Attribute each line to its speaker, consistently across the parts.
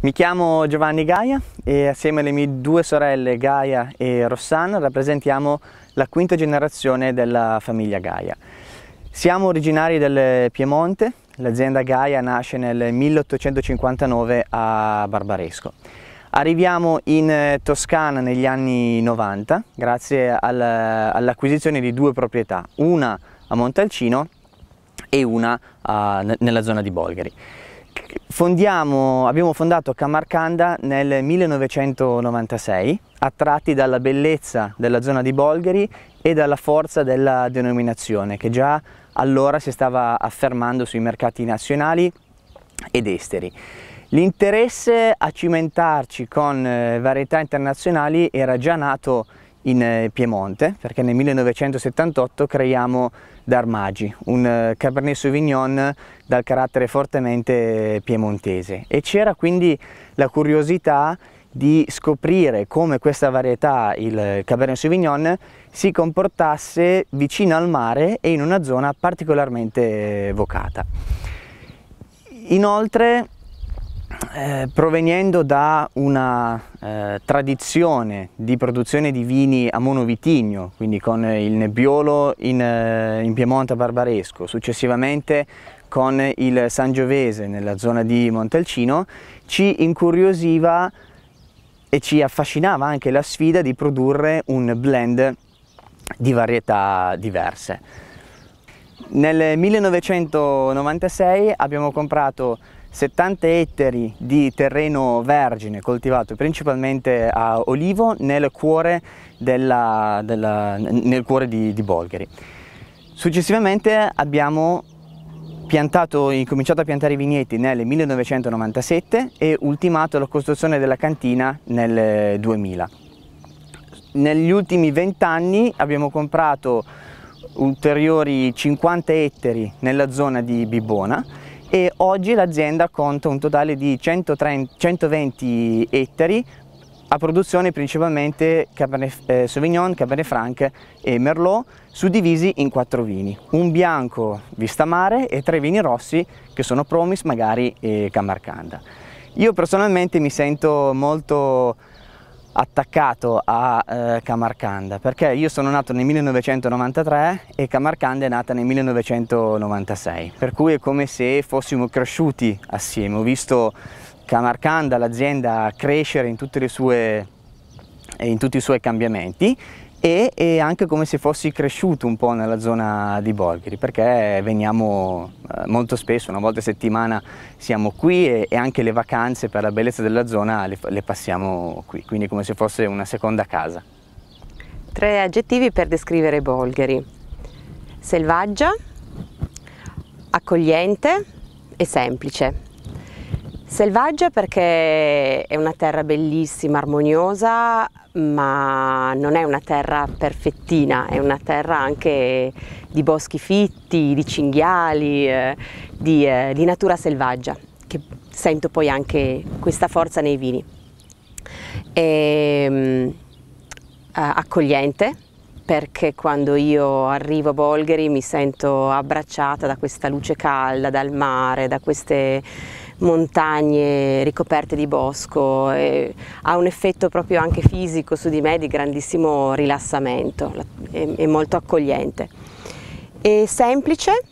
Speaker 1: Mi chiamo Giovanni Gaia e assieme alle mie due sorelle Gaia e Rossana rappresentiamo la quinta generazione della famiglia Gaia. Siamo originari del Piemonte, l'azienda Gaia nasce nel 1859 a Barbaresco. Arriviamo in eh, Toscana negli anni 90 grazie all'acquisizione di due proprietà, una a Montalcino e una nella zona di Bolgheri. Fondiamo, abbiamo fondato Kamarkanda nel 1996, attratti dalla bellezza della zona di Bolgheri e dalla forza della denominazione che già allora si stava affermando sui mercati nazionali ed esteri. L'interesse a cimentarci con eh, varietà internazionali era già nato in eh, Piemonte perché nel 1978 creiamo Darmagi, un eh, Cabernet Sauvignon dal carattere fortemente piemontese e c'era quindi la curiosità di scoprire come questa varietà, il Cabernet Sauvignon, si comportasse vicino al mare e in una zona particolarmente vocata. Inoltre eh, proveniendo da una eh, tradizione di produzione di vini a monovitigno, quindi con il Nebbiolo in, eh, in Piemonte Barbaresco, successivamente con il Sangiovese nella zona di Montalcino, ci incuriosiva e ci affascinava anche la sfida di produrre un blend di varietà diverse. Nel 1996 abbiamo comprato 70 ettari di terreno vergine coltivato principalmente a olivo nel cuore, della, della, nel cuore di, di Bolgheri. Successivamente abbiamo piantato, incominciato a piantare i vigneti nel 1997 e ultimato la costruzione della cantina nel 2000. Negli ultimi 20 anni abbiamo comprato ulteriori 50 ettari nella zona di Bibona e oggi l'azienda conta un totale di 130, 120 ettari a produzione principalmente Cabernet eh, Sauvignon, Cabernet Franc e Merlot suddivisi in quattro vini, un bianco Vista Mare e tre vini rossi che sono Promis, Magari e eh, Camarcanda. Io personalmente mi sento molto attaccato a eh, Camarcanda perché io sono nato nel 1993 e Camarcanda è nata nel 1996 per cui è come se fossimo cresciuti assieme ho visto Camarcanda l'azienda crescere in, sue, eh, in tutti i suoi cambiamenti e, e, anche come se fossi cresciuto un po' nella zona di Bolgheri, perché veniamo eh, molto spesso, una volta a settimana siamo qui e, e, anche le vacanze per la bellezza della zona le, le passiamo qui, quindi come se fosse una seconda casa.
Speaker 2: Tre aggettivi per descrivere Bolgheri. Selvaggia, accogliente e semplice. Selvaggia perché è una terra bellissima, armoniosa, ma non è una terra perfettina, è una terra anche di boschi fitti, di cinghiali, eh, di, eh, di natura selvaggia, che sento poi anche questa forza nei vini. E, ehm, accogliente perché quando io arrivo a Bolgheri mi sento abbracciata da questa luce calda, dal mare, da queste montagne ricoperte di bosco, ha un effetto proprio anche fisico su di me di grandissimo rilassamento, è, molto accogliente. È semplice,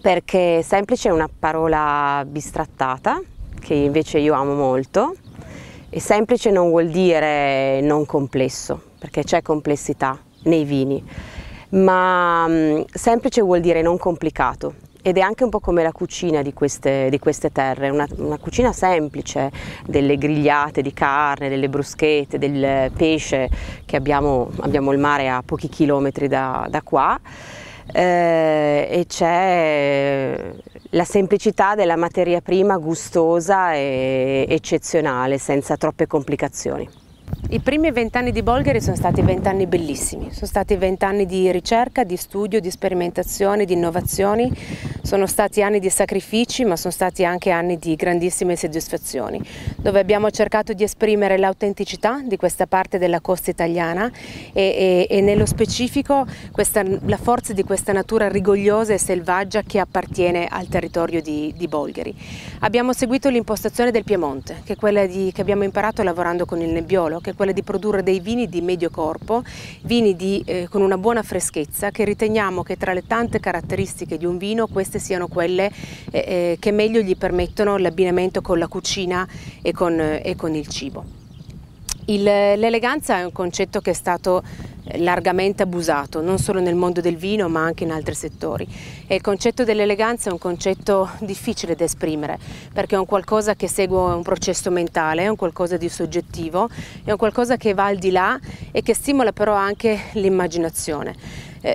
Speaker 2: perché semplice è una parola bistrattata, che invece io amo molto, e semplice non vuol dire non complesso, perché c'è complessità nei vini, ma semplice vuol dire non complicato, ed è anche un po' come la cucina di queste, di queste terre, una, una, cucina semplice, delle grigliate di carne, delle bruschette, del pesce che abbiamo, abbiamo il mare a pochi chilometri da, da qua eh, e c'è la semplicità della materia prima gustosa e eccezionale, senza troppe complicazioni.
Speaker 3: I primi vent'anni di Bolgheri sono stati vent'anni bellissimi, sono stati vent'anni di ricerca, di studio, di sperimentazione, di innovazioni, sono stati anni di sacrifici ma sono stati anche anni di grandissime soddisfazioni, dove abbiamo cercato di esprimere l'autenticità di questa parte della costa italiana e, e, e nello specifico questa, la forza di questa natura rigogliosa e selvaggia che appartiene al territorio di, di Bolgheri. Abbiamo seguito l'impostazione del Piemonte, che è quella di, che abbiamo imparato lavorando con il Nebbiolo, che quella di produrre dei vini di medio corpo, vini di, eh, con una buona freschezza che riteniamo che tra le tante caratteristiche di un vino queste siano quelle eh, eh che meglio gli permettono l'abbinamento con la cucina e con, eh, e con il cibo. l'eleganza è un concetto che è stato largamente abusato, non solo nel mondo del vino ma anche in altri settori. E il concetto dell'eleganza è un concetto difficile da esprimere perché è un qualcosa che segue un processo mentale, è un qualcosa di soggettivo, è un qualcosa che va al di là e che stimola però anche l'immaginazione. Eh,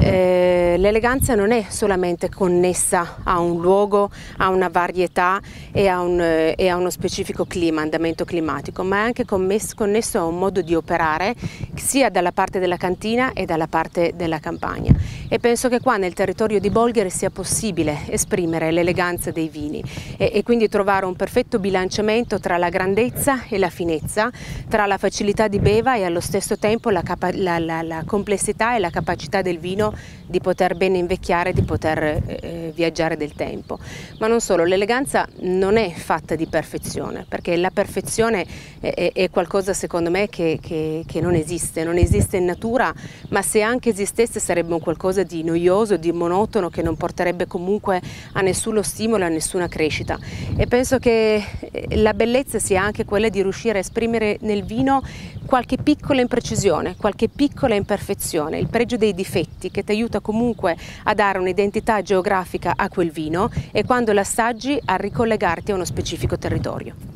Speaker 3: eh, l'eleganza non è solamente connessa a un luogo, a una varietà e a, un, eh, e a uno specifico clima, andamento climatico, ma è anche connesso a un modo di operare sia dalla parte della cantina e dalla parte della campagna. E penso che qua nel territorio di Bolgheri sia possibile esprimere l'eleganza dei vini e, e quindi trovare un perfetto bilanciamento tra la grandezza e la finezza, tra la facilità di beva e allo stesso tempo la, la, la, la complessità e la capacità del vino bambino di poter bene invecchiare, di poter eh, eh, viaggiare del tempo. Ma non solo, l'eleganza non è fatta di perfezione, perché la perfezione è, è qualcosa secondo me che, che, che, non esiste, non esiste in natura, ma se anche esistesse sarebbe un qualcosa di noioso, di monotono, che non porterebbe comunque a nessuno stimolo, a nessuna crescita. E penso che eh, la bellezza sia anche quella di riuscire a esprimere nel vino qualche piccola imprecisione, qualche piccola imperfezione, il pregio dei difetti Chianti che ti aiuta comunque a dare un'identità geografica a quel vino e quando l'assaggi a ricollegarti a uno specifico territorio.